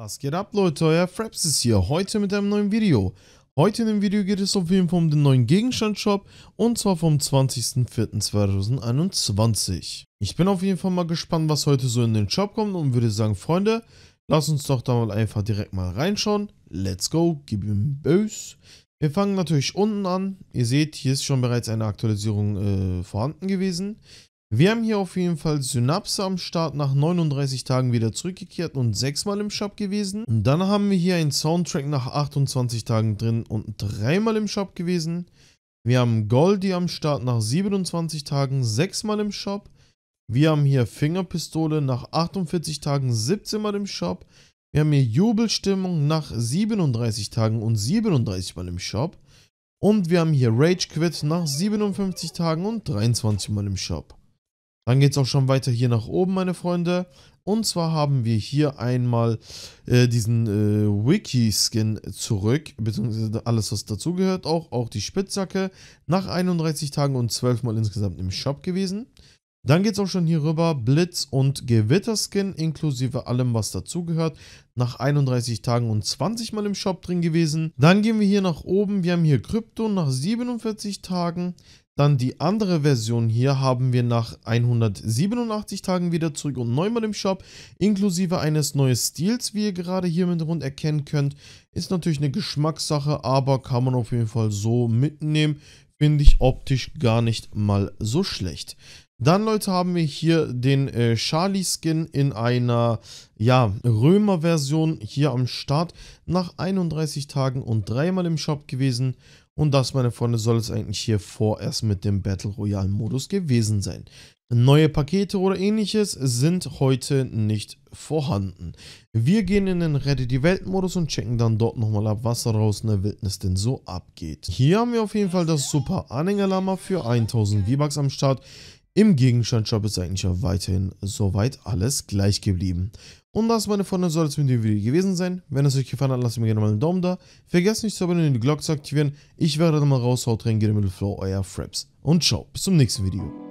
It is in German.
Was geht ab Leute, euer Fraps ist hier, heute mit einem neuen Video. Heute in dem Video geht es auf jeden Fall um den neuen Gegenstandshop und zwar vom 20.04.2021. Ich bin auf jeden Fall mal gespannt, was heute so in den Shop kommt und würde sagen, Freunde, lass uns doch da mal einfach direkt mal reinschauen. Let's go, gib ihm böse. Wir fangen natürlich unten an. Ihr seht, hier ist schon bereits eine Aktualisierung äh, vorhanden gewesen. Wir haben hier auf jeden Fall Synapse am Start, nach 39 Tagen wieder zurückgekehrt und 6 Mal im Shop gewesen. Und dann haben wir hier einen Soundtrack nach 28 Tagen drin und 3 Mal im Shop gewesen. Wir haben Goldie am Start nach 27 Tagen, 6 Mal im Shop. Wir haben hier Fingerpistole nach 48 Tagen, 17 Mal im Shop. Wir haben hier Jubelstimmung nach 37 Tagen und 37 Mal im Shop. Und wir haben hier Rage Quit nach 57 Tagen und 23 Mal im Shop. Dann geht es auch schon weiter hier nach oben, meine Freunde. Und zwar haben wir hier einmal äh, diesen äh, Wiki-Skin zurück, beziehungsweise alles, was dazugehört, auch, auch die Spitzhacke, nach 31 Tagen und 12 Mal insgesamt im Shop gewesen. Dann geht es auch schon hier rüber, Blitz- und Gewitter-Skin inklusive allem, was dazugehört, nach 31 Tagen und 20 Mal im Shop drin gewesen. Dann gehen wir hier nach oben, wir haben hier Krypto nach 47 Tagen, dann die andere Version hier haben wir nach 187 Tagen wieder zurück und neunmal im Shop, inklusive eines neuen Stils, wie ihr gerade hier im Hintergrund erkennen könnt. Ist natürlich eine Geschmackssache, aber kann man auf jeden Fall so mitnehmen. Finde ich optisch gar nicht mal so schlecht. Dann, Leute, haben wir hier den äh, Charlie-Skin in einer ja, Römer-Version hier am Start. Nach 31 Tagen und dreimal im Shop gewesen. Und das, meine Freunde, soll es eigentlich hier vorerst mit dem Battle Royale-Modus gewesen sein. Neue Pakete oder ähnliches sind heute nicht vorhanden. Wir gehen in den Rette die Welt-Modus und checken dann dort nochmal ab, was daraus in der Wildnis denn so abgeht. Hier haben wir auf jeden Fall das Super Anhängerlama für 1000 V-Bucks am Start. Im Gegenstandshop ist eigentlich auch weiterhin soweit alles gleich geblieben. Und das, meine Freunde, soll es mit dem Video gewesen sein. Wenn es euch gefallen hat, lasst mir gerne mal einen Daumen da. Vergesst nicht zu abonnieren und die Glocke zu aktivieren. Ich werde dann mal raus, haut rein, geht mit Flow, euer Fraps. Und ciao, bis zum nächsten Video.